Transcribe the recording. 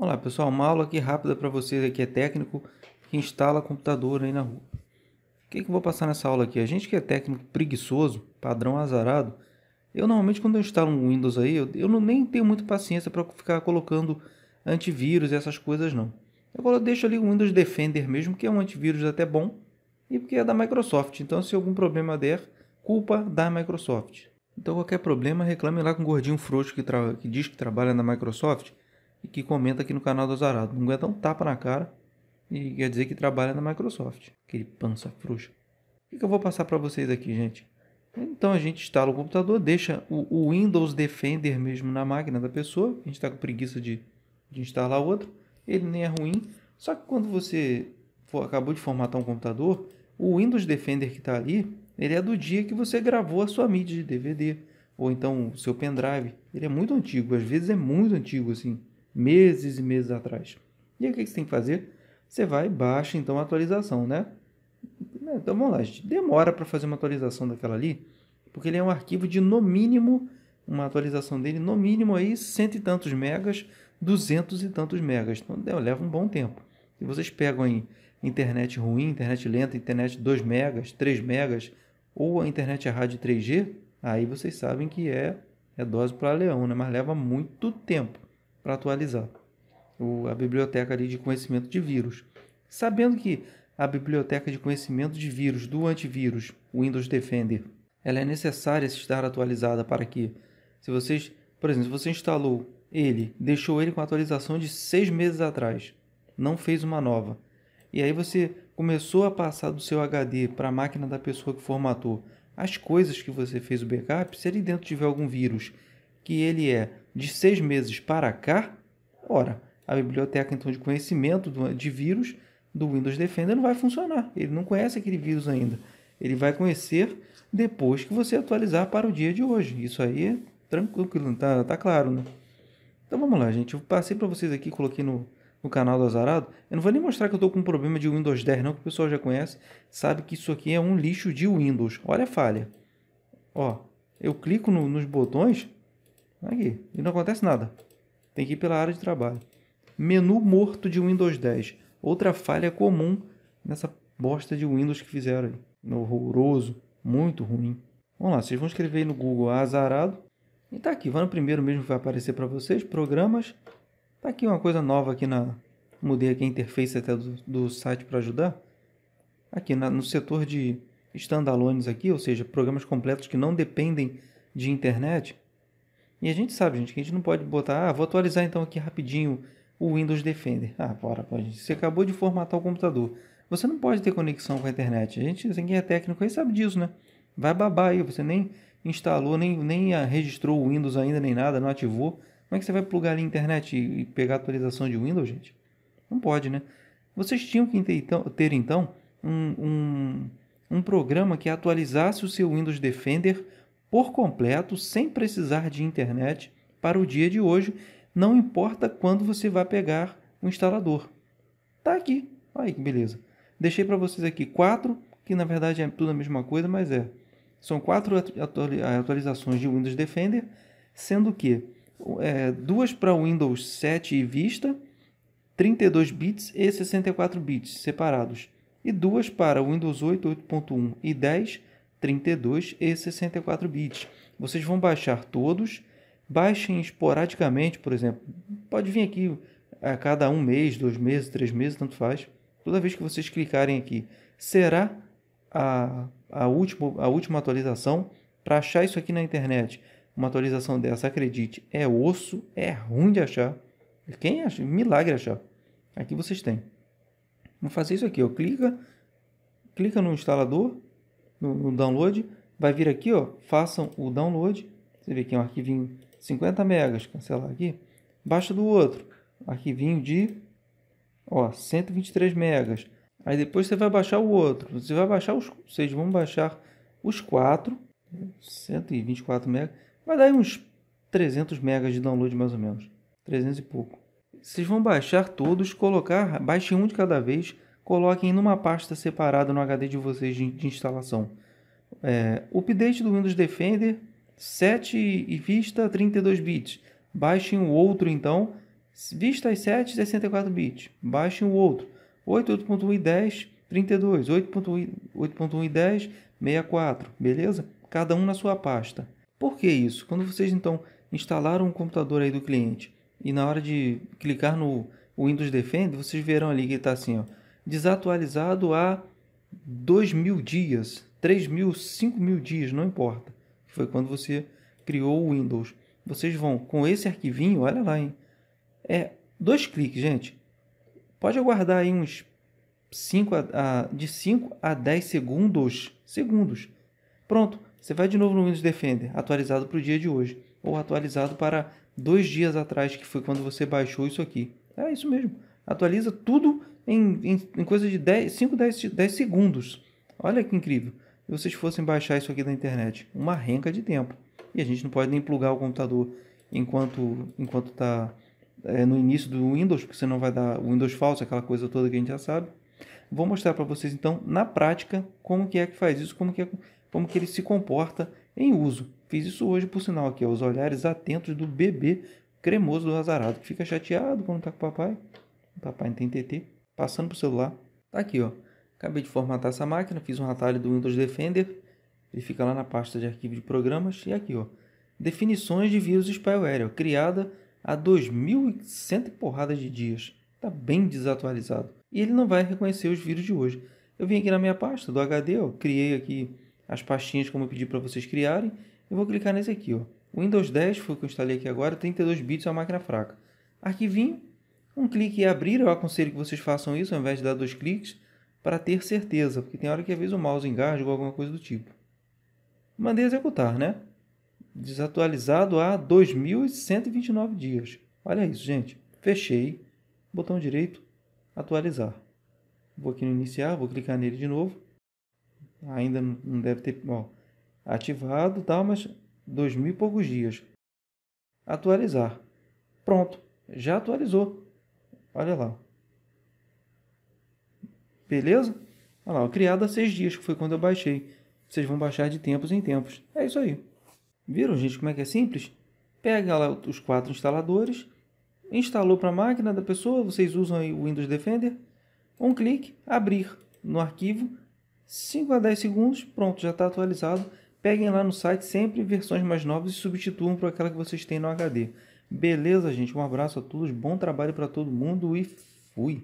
Olá pessoal, uma aula aqui rápida para vocês aqui é técnico que instala computador aí na rua. O que, que eu vou passar nessa aula aqui? A gente que é técnico preguiçoso, padrão azarado, eu normalmente quando eu instalo um Windows aí, eu, eu não, nem tenho muita paciência para ficar colocando antivírus e essas coisas não. Agora eu deixo ali o Windows Defender mesmo, que é um antivírus até bom, e porque é da Microsoft, então se algum problema der, culpa da Microsoft. Então qualquer problema reclame lá com o gordinho frouxo que, que diz que trabalha na Microsoft, e que comenta aqui no canal do Azarado. Não aguenta um tapa na cara e quer dizer que trabalha na Microsoft. Aquele pança frouxo. O que eu vou passar para vocês aqui, gente? Então a gente instala o computador, deixa o, o Windows Defender mesmo na máquina da pessoa. A gente está com preguiça de, de instalar outro. Ele nem é ruim. Só que quando você for, acabou de formatar um computador, o Windows Defender que está ali, ele é do dia que você gravou a sua mídia de DVD ou então o seu pendrive. Ele é muito antigo, às vezes é muito antigo assim meses e meses atrás. E aí o que você tem que fazer? Você vai e baixa então a atualização, né? né? Então vamos lá, gente. Demora para fazer uma atualização daquela ali, porque ele é um arquivo de no mínimo, uma atualização dele, no mínimo aí cento e tantos megas, duzentos e tantos megas. Então leva um bom tempo. E vocês pegam aí internet ruim, internet lenta, internet 2 megas, 3 megas, ou a internet a é rádio 3G, aí vocês sabem que é, é dose para leão, né? Mas leva muito tempo para atualizar o, a biblioteca ali de conhecimento de vírus. Sabendo que a biblioteca de conhecimento de vírus do antivírus Windows Defender ela é necessária se estar atualizada para que, se vocês, por exemplo, se você instalou ele, deixou ele com atualização de seis meses atrás, não fez uma nova, e aí você começou a passar do seu HD para a máquina da pessoa que formatou as coisas que você fez o backup, se ele dentro tiver algum vírus que ele é de seis meses para cá, ora, a biblioteca então de conhecimento de vírus do Windows Defender não vai funcionar. Ele não conhece aquele vírus ainda. Ele vai conhecer depois que você atualizar para o dia de hoje. Isso aí é tranquilo, tá, tá claro, né? Então vamos lá, gente. Eu passei para vocês aqui, coloquei no, no canal do Azarado. Eu não vou nem mostrar que eu estou com um problema de Windows 10, não, que o pessoal já conhece. Sabe que isso aqui é um lixo de Windows. Olha a falha. Ó, eu clico no, nos botões, Aqui. E não acontece nada. Tem que ir pela área de trabalho. Menu morto de Windows 10. Outra falha comum nessa bosta de Windows que fizeram aí. Horroroso. Muito ruim. Vamos lá, vocês vão escrever aí no Google azarado. E tá aqui, vai no primeiro mesmo que vai aparecer para vocês, programas. Tá aqui uma coisa nova aqui na... Mudei aqui a interface até do, do site para ajudar. Aqui na, no setor de standalones aqui, ou seja, programas completos que não dependem de internet, e a gente sabe, gente, que a gente não pode botar, ah, vou atualizar então aqui rapidinho o Windows Defender. Ah, bora, pode. Você acabou de formatar o computador. Você não pode ter conexão com a internet. A gente, quem é técnico aí sabe disso, né? Vai babar aí, você nem instalou, nem, nem registrou o Windows ainda, nem nada, não ativou. Como é que você vai plugar ali a internet e, e pegar atualização de Windows, gente? Não pode, né? Vocês tinham que ter então, ter, então um, um, um programa que atualizasse o seu Windows Defender por completo, sem precisar de internet, para o dia de hoje, não importa quando você vai pegar o instalador. Tá aqui. Aí que beleza. Deixei para vocês aqui quatro, que na verdade é tudo a mesma coisa, mas é. São quatro atualizações de Windows Defender, sendo que é, duas para Windows 7 e Vista, 32 bits e 64 bits separados, e duas para Windows 8, 8.1 e 10, 32 e 64 bits. Vocês vão baixar todos, baixem esporadicamente, por exemplo, pode vir aqui a cada um mês, dois meses, três meses, tanto faz. Toda vez que vocês clicarem aqui, será a, a, última, a última atualização para achar isso aqui na internet. Uma atualização dessa, acredite, é osso, é ruim de achar. Quem acha? Milagre achar. Aqui vocês têm. Vou fazer isso aqui, ó. Clica, clica no instalador, no, no download, vai vir aqui, ó, façam o download. Você vê que é um arquivinho 50 megas, cancelar aqui. Baixa do outro, arquivinho de ó, 123 megas. Aí depois você vai baixar o outro. Você vai baixar os, vocês vão baixar os quatro, 124 megas. Vai dar uns 300 megas de download mais ou menos, 300 e pouco. Vocês vão baixar todos, colocar, baixem um de cada vez coloquem numa pasta separada no HD de vocês de, de instalação. É, update do Windows Defender 7 e Vista 32 bits. Baixem o outro então. Vista 7 64 bits. Baixem o outro. 8, 8.1 e 10, 32. 8.1 e 10, 64. Beleza? Cada um na sua pasta. Por que isso? Quando vocês então instalaram o computador aí do cliente e na hora de clicar no Windows Defender, vocês verão ali que está assim, ó desatualizado há dois mil dias, três mil, cinco mil dias, não importa. Foi quando você criou o Windows. Vocês vão com esse arquivinho, olha lá, hein? É dois cliques, gente. Pode aguardar aí uns 5 a, a, de 5 a 10 segundos. Segundos. Pronto, você vai de novo no Windows Defender, atualizado para o dia de hoje. Ou atualizado para dois dias atrás, que foi quando você baixou isso aqui. É isso mesmo atualiza tudo em, em, em coisa de 10, 5, 10, 10 segundos. Olha que incrível. Se vocês fossem baixar isso aqui da internet, uma renca de tempo. E a gente não pode nem plugar o computador enquanto enquanto está é, no início do Windows, porque senão vai dar o Windows falso, aquela coisa toda que a gente já sabe. Vou mostrar para vocês então na prática como que é que faz isso, como que é, como que ele se comporta em uso. Fiz isso hoje por sinal aqui, aos olhares atentos do bebê cremoso do azarado que fica chateado quando está com o papai. Papai tem TT. Passando pro celular. Tá aqui, ó. Acabei de formatar essa máquina, fiz um atalho do Windows Defender. Ele fica lá na pasta de arquivo de programas. E aqui, ó. Definições de vírus spyware, ó, criada há 2.100 porradas de dias. Tá bem desatualizado. E ele não vai reconhecer os vírus de hoje. Eu vim aqui na minha pasta do HD, ó, criei aqui as pastinhas como eu pedi para vocês criarem. Eu vou clicar nesse aqui, ó. Windows 10 foi o que eu instalei aqui agora, 32 bits é uma máquina fraca. Arquivinho, um clique e abrir, eu aconselho que vocês façam isso ao invés de dar dois cliques, para ter certeza, porque tem hora que às vezes o mouse engasga ou alguma coisa do tipo. Mandei executar, né? Desatualizado há 2.129 dias. Olha isso, gente. Fechei, botão direito, atualizar. Vou aqui no iniciar, vou clicar nele de novo. Ainda não deve ter ó, ativado, tá, mas 2.000 e poucos dias. Atualizar. Pronto, já atualizou. Olha lá. Beleza? Olha lá, criado há seis dias, que foi quando eu baixei. Vocês vão baixar de tempos em tempos. É isso aí. Viram, gente, como é que é simples? Pega lá os quatro instaladores, instalou para a máquina da pessoa, vocês usam o Windows Defender, um clique, abrir no arquivo, 5 a 10 segundos, pronto, já está atualizado. Peguem lá no site sempre versões mais novas e substituam por aquela que vocês têm no HD. Beleza, gente. Um abraço a todos. Bom trabalho para todo mundo e fui.